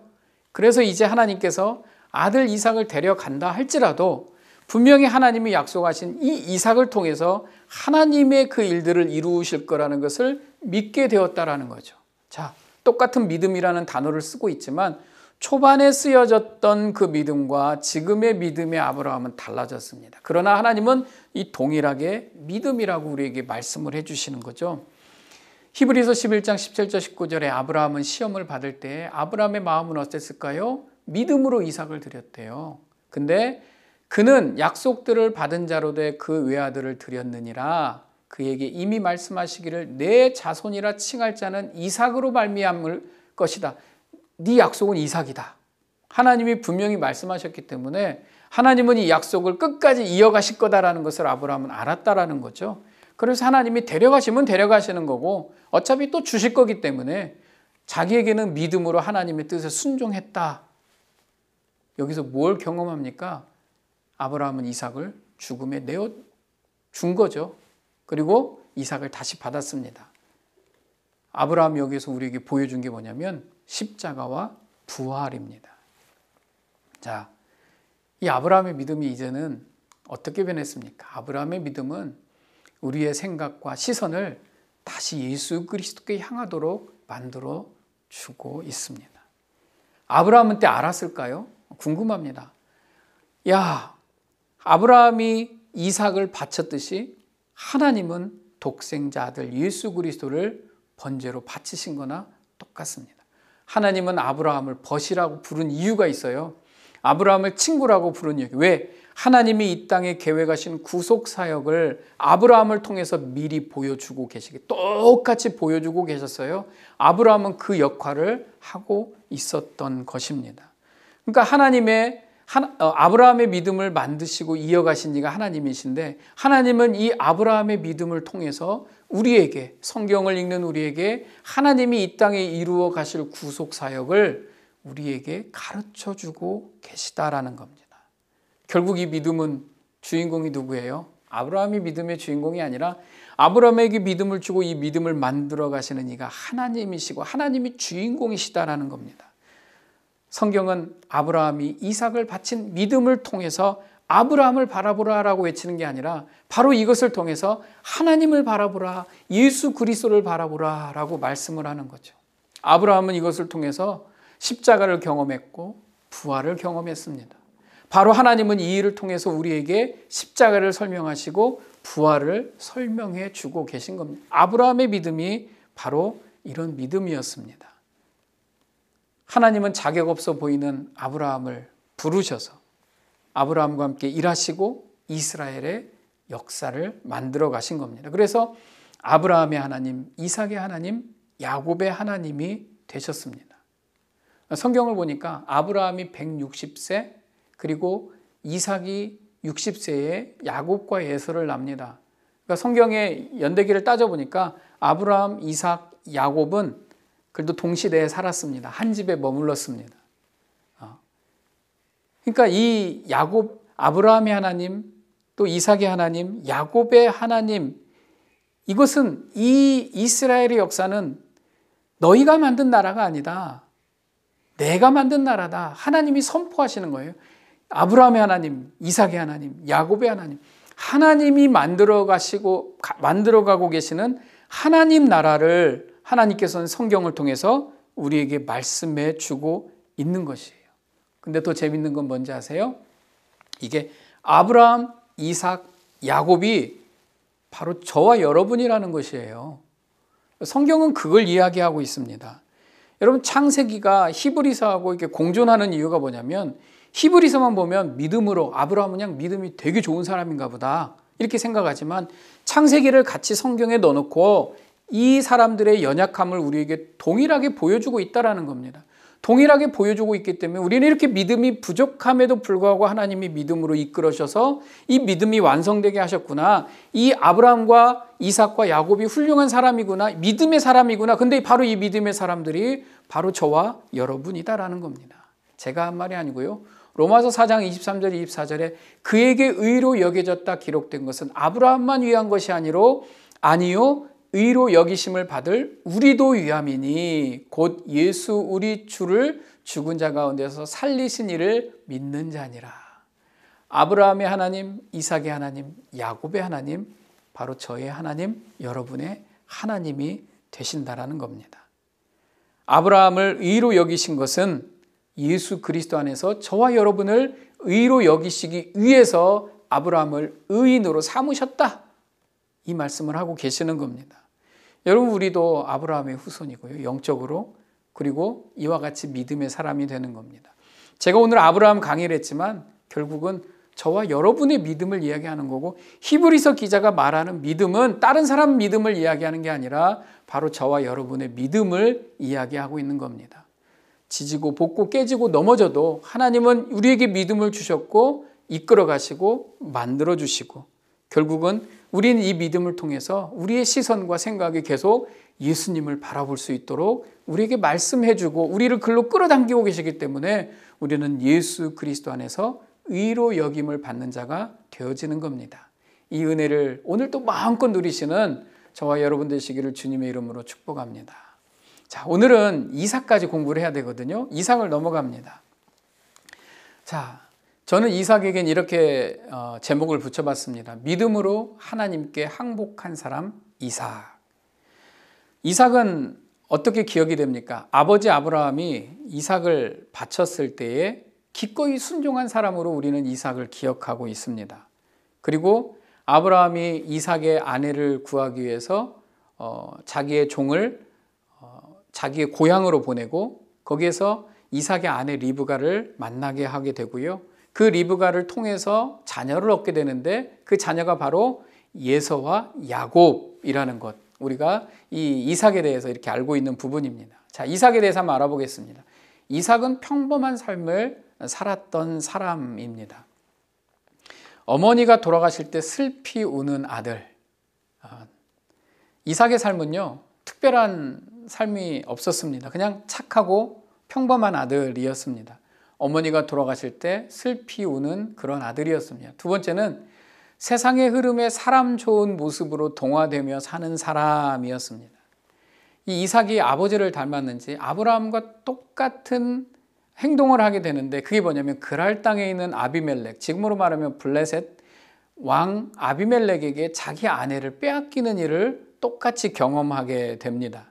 그래서 이제 하나님께서 아들 이삭을 데려간다 할지라도 분명히 하나님이 약속하신 이 이삭을 통해서 하나님의 그 일들을 이루실 거라는 것을 믿게 되었다라는 거죠. 자, 똑같은 믿음이라는 단어를 쓰고 있지만 초반에 쓰여졌던 그 믿음과 지금의 믿음의 아브라함은 달라졌습니다. 그러나 하나님은 이 동일하게 믿음이라고 우리에게 말씀을 해주시는 거죠. 히브리서 11장 17절 19절에 아브라함은 시험을 받을 때 아브라함의 마음은 어땠을까요? 믿음으로 이삭을 드렸대요. 근데 그는 약속들을 받은 자로 되그 외아들을 드렸느니라 그에게 이미 말씀하시기를 내 자손이라 칭할 자는 이삭으로 말미암을 것이다. 네 약속은 이삭이다. 하나님이 분명히 말씀하셨기 때문에 하나님은 이 약속을 끝까지 이어가실 거다라는 것을 아브라함은 알았다라는 거죠. 그래서 하나님이 데려가시면 데려가시는 거고 어차피 또 주실 거기 때문에 자기에게는 믿음으로 하나님의 뜻에 순종했다. 여기서 뭘 경험합니까? 아브라함은 이삭을 죽음에 내어 준 거죠. 그리고 이삭을 다시 받았습니다. 아브라함 여기서 우리에게 보여준 게 뭐냐면 십자가와 부활입니다. 자, 이 아브라함의 믿음이 이제는 어떻게 변했습니까? 아브라함의 믿음은 우리의 생각과 시선을 다시 예수 그리스도께 향하도록 만들어 주고 있습니다. 아브라함은 때 알았을까요? 궁금합니다. 야, 아브라함이 이삭을 바쳤듯이 하나님은 독생자 아들 예수 그리스도를 번제로 바치신 거나 똑같습니다. 하나님은 아브라함을 벗이라고 부른 이유가 있어요. 아브라함을 친구라고 부른 이유. 왜? 하나님이 이 땅에 계획하신 구속 사역을 아브라함을 통해서 미리 보여주고 계시게 똑같이 보여주고 계셨어요. 아브라함은 그 역할을 하고 있었던 것입니다. 그러니까 하나님의 하나, 어, 아브라함의 믿음을 만드시고 이어가신 이가 하나님이신데 하나님은 이 아브라함의 믿음을 통해서 우리에게 성경을 읽는 우리에게 하나님이 이 땅에 이루어 가실 구속 사역을 우리에게 가르쳐 주고 계시다라는 겁니다. 결국 이 믿음은 주인공이 누구예요? 아브라함이 믿음의 주인공이 아니라 아브라함에게 믿음을 주고 이 믿음을 만들어 가시는 이가 하나님이시고 하나님이 주인공이시다라는 겁니다. 성경은 아브라함이 이삭을 바친 믿음을 통해서 아브라함을 바라보라라고 외치는 게 아니라 바로 이것을 통해서 하나님을 바라보라, 예수 그리스도를 바라보라라고 말씀을 하는 거죠. 아브라함은 이것을 통해서 십자가를 경험했고 부활을 경험했습니다. 바로 하나님은 이 일을 통해서 우리에게 십자가를 설명하시고 부활을 설명해 주고 계신 겁니다. 아브라함의 믿음이 바로 이런 믿음이었습니다. 하나님은 자격 없어 보이는 아브라함을 부르셔서 아브라함과 함께 일하시고 이스라엘의 역사를 만들어 가신 겁니다. 그래서 아브라함의 하나님, 이삭의 하나님, 야곱의 하나님이 되셨습니다. 성경을 보니까 아브라함이 160세, 그리고 이삭이 60세에 야곱과 예서를 납니다. 그러니까 성경의 연대기를 따져보니까 아브라함, 이삭, 야곱은 그래도 동시대에 살았습니다. 한 집에 머물렀습니다. 어. 그러니까 이 야곱, 아브라함의 하나님, 또 이삭의 하나님, 야곱의 하나님, 이것은 이 이스라엘의 역사는 너희가 만든 나라가 아니다. 내가 만든 나라다. 하나님이 선포하시는 거예요. 아브라함의 하나님, 이삭의 하나님, 야곱의 하나님. 하나님이 만들어 가시고 만들어 가고 계시는 하나님 나라를 하나님께서는 성경을 통해서 우리에게 말씀해 주고 있는 것이에요. 근데 더 재밌는 건 뭔지 아세요? 이게 아브라함, 이삭, 야곱이 바로 저와 여러분이라는 것이에요. 성경은 그걸 이야기하고 있습니다. 여러분 창세기가 히브리서하고 이렇게 공존하는 이유가 뭐냐면 히브리서만 보면 믿음으로 아브라함은 그냥 믿음이 되게 좋은 사람인가 보다 이렇게 생각하지만 창세기를 같이 성경에 넣어놓고 이 사람들의 연약함을 우리에게 동일하게 보여주고 있다라는 겁니다. 동일하게 보여주고 있기 때문에 우리는 이렇게 믿음이 부족함에도 불구하고 하나님이 믿음으로 이끌으셔서 이 믿음이 완성되게 하셨구나. 이 아브라함과 이삭과 야곱이 훌륭한 사람이구나. 믿음의 사람이구나. 근데 바로 이 믿음의 사람들이 바로 저와 여러분이다라는 겁니다. 제가 한 말이 아니고요. 로마서 4장 23절 24절에 그에게 의로 여겨졌다 기록된 것은 아브라함만 위한 것이 아니로 아니요 의로 여기심을 받을 우리도 위함이니 곧 예수 우리 주를 죽은 자 가운데서 살리신 이를 믿는 자니라. 아브라함의 하나님, 이삭의 하나님, 야곱의 하나님, 바로 저의 하나님, 여러분의 하나님이 되신다라는 겁니다. 아브라함을 의로 여기신 것은 예수 그리스도 안에서 저와 여러분을 의로 여기시기 위해서 아브라함을 의인으로 삼으셨다. 이 말씀을 하고 계시는 겁니다. 여러분 우리도 아브라함의 후손이고요. 영적으로 그리고 이와 같이 믿음의 사람이 되는 겁니다. 제가 오늘 아브라함 강의를 했지만 결국은 저와 여러분의 믿음을 이야기하는 거고 히브리서 기자가 말하는 믿음은 다른 사람 믿음을 이야기하는 게 아니라 바로 저와 여러분의 믿음을 이야기하고 있는 겁니다. 지지고 볶고 깨지고 넘어져도 하나님은 우리에게 믿음을 주셨고 이끌어 가시고 만들어 주시고 결국은 우리는 이 믿음을 통해서 우리의 시선과 생각이 계속 예수님을 바라볼 수 있도록 우리에게 말씀해주고 우리를 글로 끌어당기고 계시기 때문에 우리는 예수 그리스도 안에서 의로 여김을 받는 자가 되어지는 겁니다. 이 은혜를 오늘도 마음껏 누리시는 저와 여러분들 시기를 주님의 이름으로 축복합니다. 자, 오늘은 이사까지 공부를 해야 되거든요. 이상을 넘어갑니다. 자, 저는 이삭에겐 이렇게 어, 제목을 붙여봤습니다. 믿음으로 하나님께 항복한 사람 이삭. 이삭은 어떻게 기억이 됩니까? 아버지 아브라함이 이삭을 바쳤을 때에 기꺼이 순종한 사람으로 우리는 이삭을 기억하고 있습니다. 그리고 아브라함이 이삭의 아내를 구하기 위해서 어, 자기의 종을 어, 자기의 고향으로 보내고 거기에서 이삭의 아내 리브가를 만나게 하게 되고요. 그 리브가를 통해서 자녀를 얻게 되는데 그 자녀가 바로 예서와 야곱이라는 것. 우리가 이 이삭에 대해서 이렇게 알고 있는 부분입니다. 자, 이삭에 대해서 한번 알아보겠습니다. 이삭은 평범한 삶을 살았던 사람입니다. 어머니가 돌아가실 때 슬피 우는 아들. 아, 이삭의 삶은요, 특별한 삶이 없었습니다. 그냥 착하고 평범한 아들이었습니다. 어머니가 돌아가실 때 슬피 우는 그런 아들이었습니다. 두 번째는 세상의 흐름에 사람 좋은 모습으로 동화되며 사는 사람이었습니다. 이 이삭이 아버지를 닮았는지 아브라함과 똑같은 행동을 하게 되는데 그게 뭐냐면 그랄 땅에 있는 아비멜렉, 지금으로 말하면 블레셋 왕 아비멜렉에게 자기 아내를 빼앗기는 일을 똑같이 경험하게 됩니다.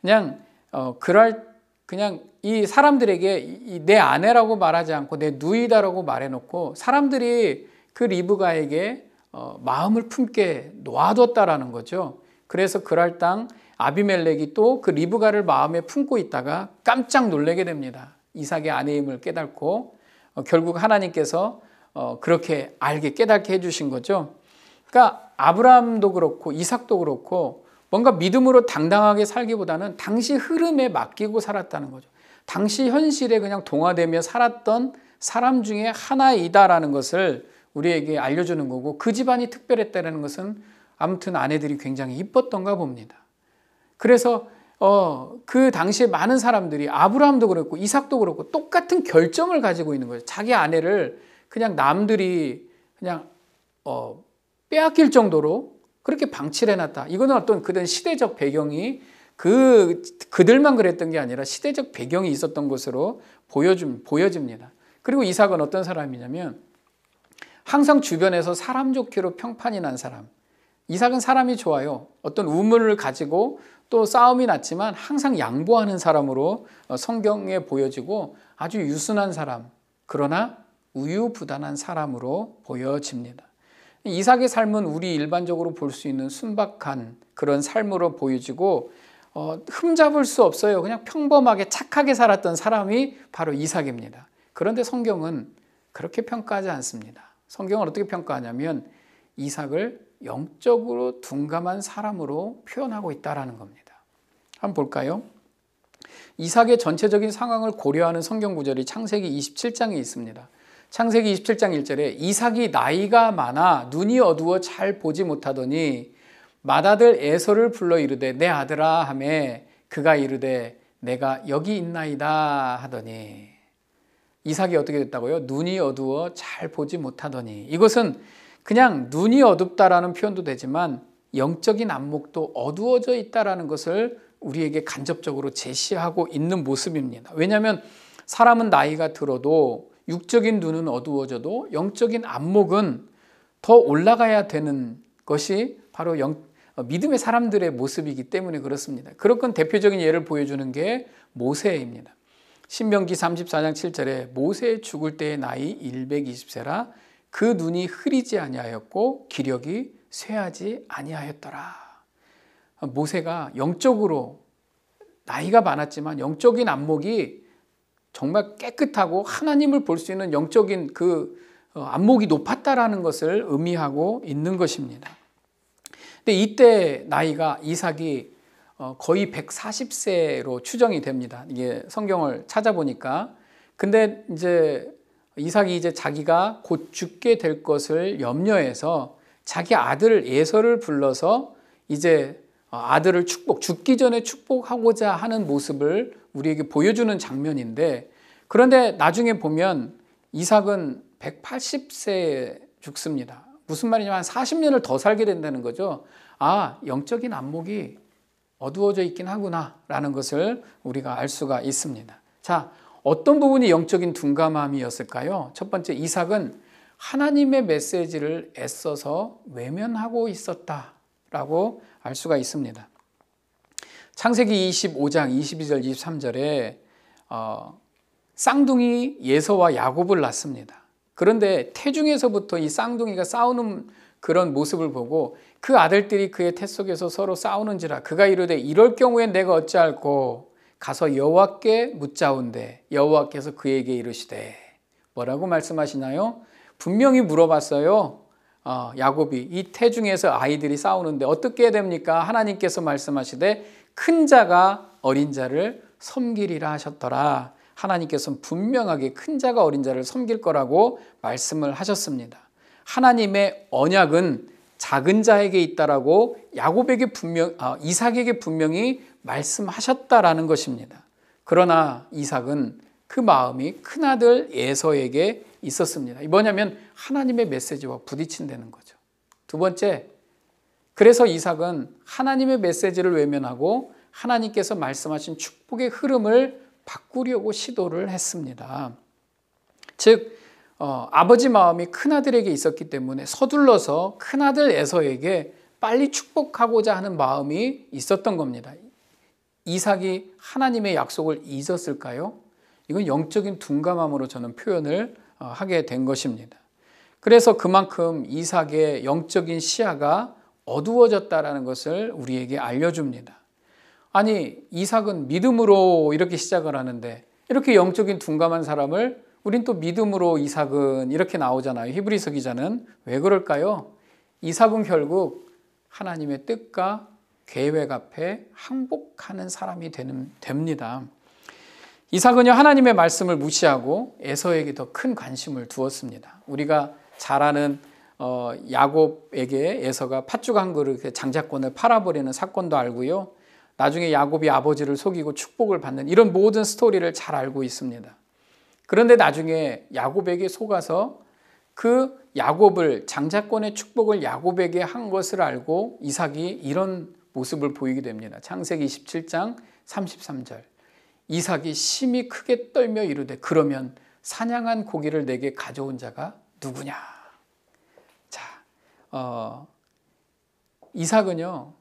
그냥 어, 그랄 그냥 이 사람들에게 내 아내라고 말하지 않고 내 누이다라고 말해놓고 사람들이 그 리브가에게 어, 마음을 품게 놓아뒀다라는 거죠. 그래서 그럴땅 아비멜렉이 또 그 리브가를 마음에 품고 있다가 깜짝 놀래게 됩니다. 이삭의 아내임을 깨닫고 어, 결국 하나님께서 어, 그렇게 알게 깨닫게 해주신 거죠. 그러니까 아브라함도 그렇고 이삭도 그렇고 뭔가 믿음으로 당당하게 살기보다는 당시 흐름에 맡기고 살았다는 거죠. 당시 현실에 그냥 동화되며 살았던 사람 중에 하나이다라는 것을 우리에게 알려주는 거고 그 집안이 특별했다는 것은 아무튼 아내들이 굉장히 이뻤던가 봅니다. 그래서 어, 그 당시에 많은 사람들이 아브라함도 그렇고 이삭도 그렇고 똑같은 결정을 가지고 있는 거예요. 자기 아내를 그냥 남들이 그냥 어, 빼앗길 정도로 그렇게 방치를 해놨다. 이거는 어떤 그런 시대적 배경이 그 그들만 그랬던 게 아니라 시대적 배경이 있었던 것으로 보여줌 보여집니다. 그리고 이삭은 어떤 사람이냐면 항상 주변에서 사람 좋기로 평판이 난 사람. 이삭은 사람이 좋아요. 어떤 우물을 가지고 또 싸움이 났지만 항상 양보하는 사람으로 어, 성경에 보여지고 아주 유순한 사람. 그러나 우유부단한 사람으로 보여집니다. 이삭의 삶은 우리 일반적으로 볼 수 있는 순박한 그런 삶으로 보여지고 어, 흠잡을 수 없어요. 그냥 평범하게 착하게 살았던 사람이 바로 이삭입니다. 그런데 성경은 그렇게 평가하지 않습니다. 성경은 어떻게 평가하냐면 이삭을 영적으로 둔감한 사람으로 표현하고 있다라는 겁니다. 한번 볼까요? 이삭의 전체적인 상황을 고려하는 성경 구절이 창세기 27장에 있습니다. 창세기 27장 1절에 이삭이 나이가 많아 눈이 어두워 잘 보지 못하더니 마다들 에서를 불러 이르되 내 아들아 하매 그가 이르되 내가 여기 있나이다 하더니 이삭이 어떻게 됐다고요? 눈이 어두워 잘 보지 못하더니 이것은 그냥 눈이 어둡다라는 표현도 되지만 영적인 안목도 어두워져 있다라는 것을 우리에게 간접적으로 제시하고 있는 모습입니다. 왜냐하면 사람은 나이가 들어도 육적인 눈은 어두워져도 영적인 안목은 더 올라가야 되는 것이 바로 영, 어, 믿음의 사람들의 모습이기 때문에 그렇습니다. 그렇건 대표적인 예를 보여주는 게 모세입니다. 신명기 34장 7절에 모세 죽을 때의 나이 120세라 그 눈이 흐리지 아니하였고 기력이 쇠하지 아니하였더라. 어, 모세가 영적으로 나이가 많았지만 영적인 안목이 정말 깨끗하고 하나님을 볼 수 있는 영적인 그 어, 안목이 높았다라는 것을 의미하고 있는 것입니다. 근데 이때 나이가 이삭이 어, 거의 140세로 추정이 됩니다. 이게 성경을 찾아보니까. 근데 이제 이삭이 이제 자기가 곧 죽게 될 것을 염려해서 자기 아들 예서를 불러서 이제 어, 아들을 축복, 죽기 전에 축복하고자 하는 모습을 우리에게 보여주는 장면인데 그런데 나중에 보면 이삭은 180세에 죽습니다. 무슨 말이냐면 40년을 더 살게 된다는 거죠. 아, 영적인 안목이 어두워져 있긴 하구나라는 것을 우리가 알 수가 있습니다. 자, 어떤 부분이 영적인 둔감함이었을까요? 첫 번째, 이삭은 하나님의 메시지를 애써서 외면하고 있었다라고 알 수가 있습니다. 창세기 25장 22절 23절에 어, 쌍둥이 예서와 야곱을 낳습니다. 그런데 태중에서부터 이 쌍둥이가 싸우는 그런 모습을 보고 그 아들들이 그의 태 속에서 서로 싸우는지라 그가 이르되 이럴 경우에 내가 어찌할꼬 가서 여호와께 묻자온대 여호와께서 그에게 이르시되 뭐라고 말씀하시나요? 분명히 물어봤어요. 어, 야곱이 이 태중에서 아이들이 싸우는데 어떻게 해야 됩니까? 하나님께서 말씀하시되 큰 자가 어린 자를 섬기리라 하셨더라. 하나님께서는 분명하게 큰 자가 어린 자를 섬길 거라고 말씀을 하셨습니다. 하나님의 언약은 작은 자에게 있다라고 야곱에게 분명 아, 이삭에게 분명히 말씀하셨다라는 것입니다. 그러나 이삭은 그 마음이 큰 아들 에서에게 있었습니다. 뭐냐면 하나님의 메시지와 부딪힌다는 거죠. 두 번째, 그래서 이삭은 하나님의 메시지를 외면하고 하나님께서 말씀하신 축복의 흐름을 바꾸려고 시도를 했습니다. 즉, 어, 아버지 마음이 큰아들에게 있었기 때문에 서둘러서 큰아들 에서에게 빨리 축복하고자 하는 마음이 있었던 겁니다. 이삭이 하나님의 약속을 잊었을까요? 이건 영적인 둔감함으로 저는 표현을 어, 하게 된 것입니다. 그래서 그만큼 이삭의 영적인 시야가 어두워졌다라는 것을 우리에게 알려줍니다. 아니, 이삭은 믿음으로 이렇게 시작을 하는데 이렇게 영적인 둔감한 사람을 우린 또 믿음으로 이삭은 이렇게 나오잖아요. 히브리서 기자는 왜 그럴까요? 이삭은 결국 하나님의 뜻과 계획 앞에 항복하는 사람이 되는, 됩니다. 이삭은요, 하나님의 말씀을 무시하고 에서에게 더 큰 관심을 두었습니다. 우리가 잘 아는 어, 야곱에게 에서가 팥죽 한 그릇 장자권을 팔아버리는 사건도 알고요. 나중에 야곱이 아버지를 속이고 축복을 받는 이런 모든 스토리를 잘 알고 있습니다. 그런데 나중에 야곱에게 속아서 그 야곱을 장자권의 축복을 야곱에게 한 것을 알고 이삭이 이런 모습을 보이게 됩니다. 창세기 27장 33절. 이삭이 심히 크게 떨며 이르되 그러면 사냥한 고기를 내게 가져온 자가 누구냐? 자, 어, 이삭은요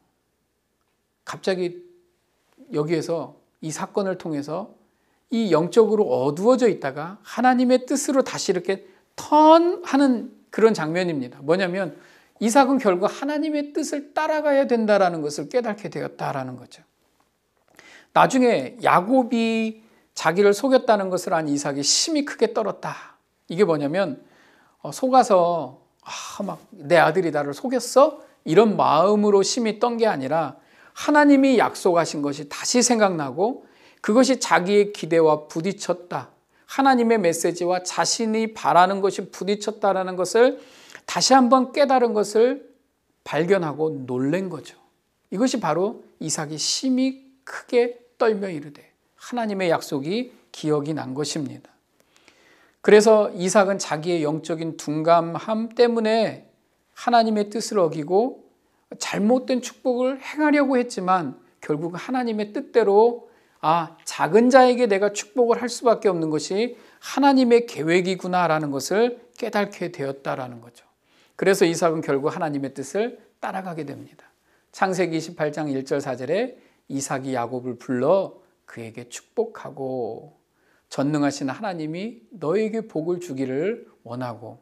갑자기 여기에서 이 사건을 통해서 이 영적으로 어두워져 있다가 하나님의 뜻으로 다시 이렇게 턴하는 그런 장면입니다. 뭐냐면 이삭은 결국 하나님의 뜻을 따라가야 된다라는 것을 깨닫게 되었다라는 거죠. 나중에 야곱이 자기를 속였다는 것을 안 이삭이 심히 크게 떨었다. 이게 뭐냐면 어, 속아서 아, 막 내 아들이 나를 속였어? 이런 마음으로 심히 떤 게 아니라 하나님이 약속하신 것이 다시 생각나고 그것이 자기의 기대와 부딪혔다. 하나님의 메시지와 자신이 바라는 것이 부딪혔다라는 것을 다시 한번 깨달은 것을 발견하고 놀란 거죠. 이것이 바로 이삭이 심히 크게 떨며 이르되 하나님의 약속이 기억이 난 것입니다. 그래서 이삭은 자기의 영적인 둔감함 때문에 하나님의 뜻을 어기고 잘못된 축복을 행하려고 했지만 결국 하나님의 뜻대로 아, 작은 자에게 내가 축복을 할 수밖에 없는 것이 하나님의 계획이구나라는 것을 깨닫게 되었다라는 거죠. 그래서 이삭은 결국 하나님의 뜻을 따라가게 됩니다. 창세기 28장 1절 4절에 이삭이 야곱을 불러 그에게 축복하고 전능하신 하나님이 너에게 복을 주기를 원하고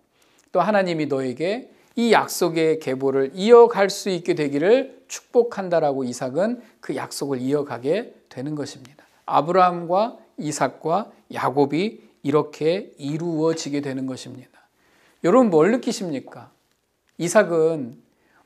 또 하나님이 너에게 이 약속의 계보를 이어갈 수 있게 되기를 축복한다라고 이삭은 그 약속을 이어가게 되는 것입니다. 아브라함과 이삭과 야곱이 이렇게 이루어지게 되는 것입니다. 여러분 뭘 느끼십니까? 이삭은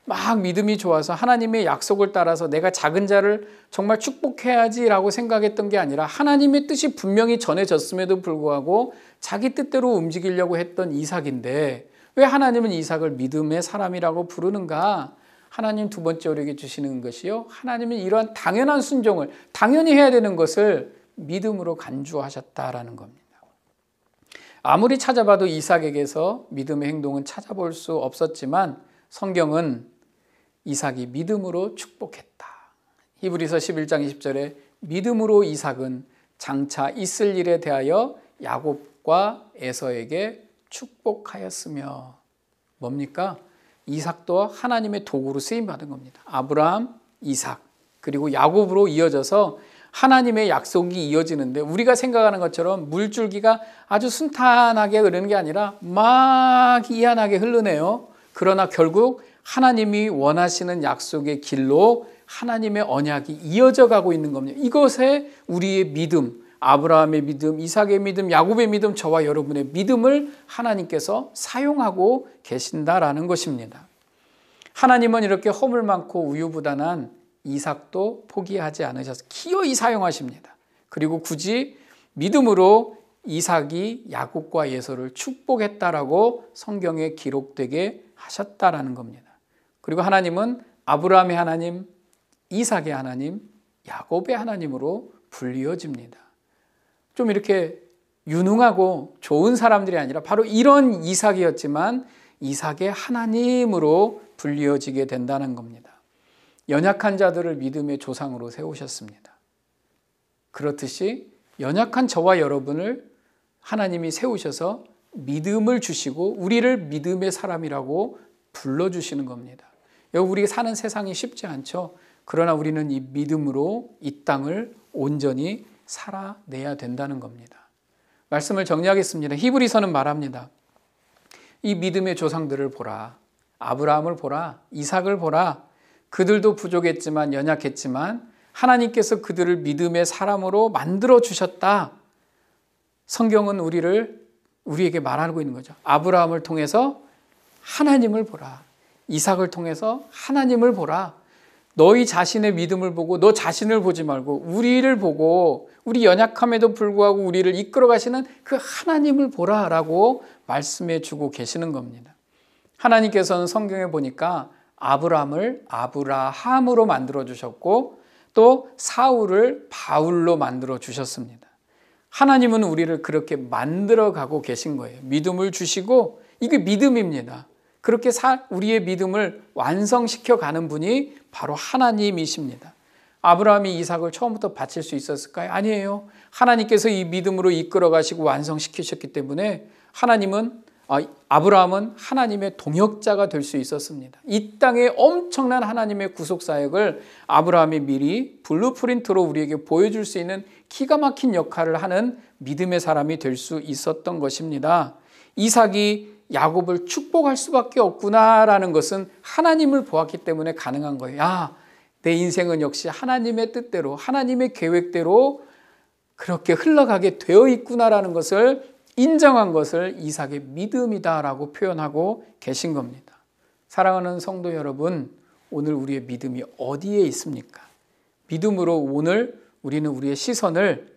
막 믿음이 좋아서 하나님의 약속을 따라서 내가 작은 자를 정말 축복해야지라고 생각했던 게 아니라 하나님의 뜻이 분명히 전해졌음에도 불구하고 자기 뜻대로 움직이려고 했던 이삭인데 왜 하나님은 이삭을 믿음의 사람이라고 부르는가? 하나님 두 번째 우리에게 주시는 것이요. 하나님은 이러한 당연한 순종을, 당연히 해야 되는 것을 믿음으로 간주하셨다라는 겁니다. 아무리 찾아봐도 이삭에게서 믿음의 행동은 찾아볼 수 없었지만 성경은 이삭이 믿음으로 축복했다. 히브리서 11장 20절에 믿음으로 이삭은 장차 있을 일에 대하여 야곱과 에서에게 축복하였으며 뭡니까? 이삭도 하나님의 도구로 쓰임 받은 겁니다. 아브라함, 이삭 그리고 야곱으로 이어져서 하나님의 약속이 이어지는데 우리가 생각하는 것처럼 물줄기가 아주 순탄하게 흐르는 게 아니라 막 이한하게 흐르네요. 그러나 결국 하나님이 원하시는 약속의 길로 하나님의 언약이 이어져 가고 있는 겁니다. 이것에 우리의 믿음, 아브라함의 믿음, 이삭의 믿음, 야곱의 믿음, 저와 여러분의 믿음을 하나님께서 사용하고 계신다라는 것입니다. 하나님은 이렇게 허물 많고 우유부단한 이삭도 포기하지 않으셔서 기어이 사용하십니다. 그리고 굳이 믿음으로 이삭이 야곱과 예서를 축복했다라고 성경에 기록되게 하셨다라는 겁니다. 그리고 하나님은 아브라함의 하나님, 이삭의 하나님, 야곱의 하나님으로 불리어집니다. 좀 이렇게 유능하고 좋은 사람들이 아니라 바로 이런 이삭이었지만 이삭의 하나님으로 불리어지게 된다는 겁니다. 연약한 자들을 믿음의 조상으로 세우셨습니다. 그렇듯이 연약한 저와 여러분을 하나님이 세우셔서 믿음을 주시고 우리를 믿음의 사람이라고 불러주시는 겁니다. 여러분, 우리 사는 세상이 쉽지 않죠? 그러나 우리는 이 믿음으로 이 땅을 온전히 살아내야 된다는 겁니다. 말씀을 정리하겠습니다. 히브리서는 말합니다. 이 믿음의 조상들을 보라. 아브라함을 보라. 이삭을 보라. 그들도 부족했지만 연약했지만 하나님께서 그들을 믿음의 사람으로 만들어 주셨다. 성경은 우리를 우리에게 말하고 있는 거죠. 아브라함을 통해서 하나님을 보라. 이삭을 통해서 하나님을 보라. 너희 자신의 믿음을 보고 너 자신을 보지 말고 우리를 보고 우리 연약함에도 불구하고 우리를 이끌어 가시는 그 하나님을 보라라고 말씀해 주고 계시는 겁니다. 하나님께서는 성경에 보니까 아브라함을 아브라함으로 만들어 주셨고 또 사울을 바울로 만들어 주셨습니다. 하나님은 우리를 그렇게 만들어 가고 계신 거예요. 믿음을 주시고 이게 믿음입니다. 그렇게 우리의 믿음을 완성시켜 가는 분이 바로 하나님이십니다. 아브라함이 이삭을 처음부터 바칠 수 있었을까요? 아니에요. 하나님께서 이 믿음으로 이끌어 가시고 완성시키셨기 때문에 하나님은 아, 아브라함은 하나님의 동역자가 될 수 있었습니다. 이 땅에 엄청난 하나님의 구속 사역을 아브라함이 미리 블루프린트로 우리에게 보여줄 수 있는 기가 막힌 역할을 하는 믿음의 사람이 될 수 있었던 것입니다. 이삭이 야곱을 축복할 수밖에 없구나라는 것은 하나님을 보았기 때문에 가능한 거예요. 아, 내 인생은 역시 하나님의 뜻대로, 하나님의 계획대로 그렇게 흘러가게 되어 있구나라는 것을 인정한 것을 이삭의 믿음이다라고 표현하고 계신 겁니다. 사랑하는 성도 여러분, 오늘 우리의 믿음이 어디에 있습니까? 믿음으로 오늘 우리는 우리의 시선을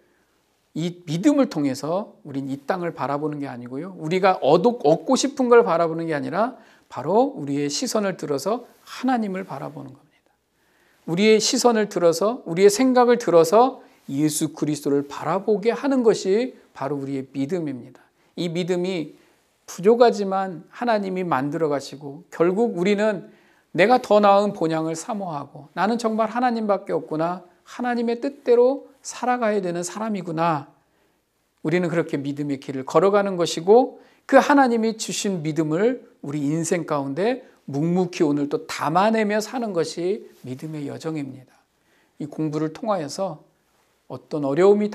이 믿음을 통해서 우린 이 땅을 바라보는 게 아니고요. 우리가 얻고, 싶은 걸 바라보는 게 아니라 바로 우리의 시선을 들어서 하나님을 바라보는 겁니다. 우리의 시선을 들어서 우리의 생각을 들어서 예수 그리스도를 바라보게 하는 것이 바로 우리의 믿음입니다. 이 믿음이 부족하지만 하나님이 만들어 가시고 결국 우리는 내가 더 나은 본향을 사모하고 나는 정말 하나님밖에 없구나 하나님의 뜻대로 살아가야 되는 사람이구나. 우리는 그렇게 믿음의 길을 걸어가는 것이고 그 하나님이 주신 믿음을 우리 인생 가운데 묵묵히 오늘 또 담아내며 사는 것이 믿음의 여정입니다. 이 공부를 통하여서 어떤 어려움이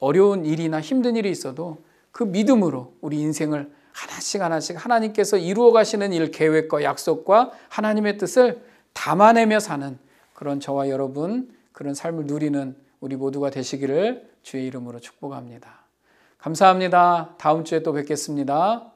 어려운 일이나 힘든 일이 있어도 그 믿음으로 우리 인생을 하나씩 하나씩 하나님께서 이루어 가시는 일 계획과 약속과 하나님의 뜻을 담아내며 사는 그런 저와 여러분 그런 삶을 누리는 우리 모두가 되시기를 주의 이름으로 축복합니다. 감사합니다. 다음 주에 또 뵙겠습니다.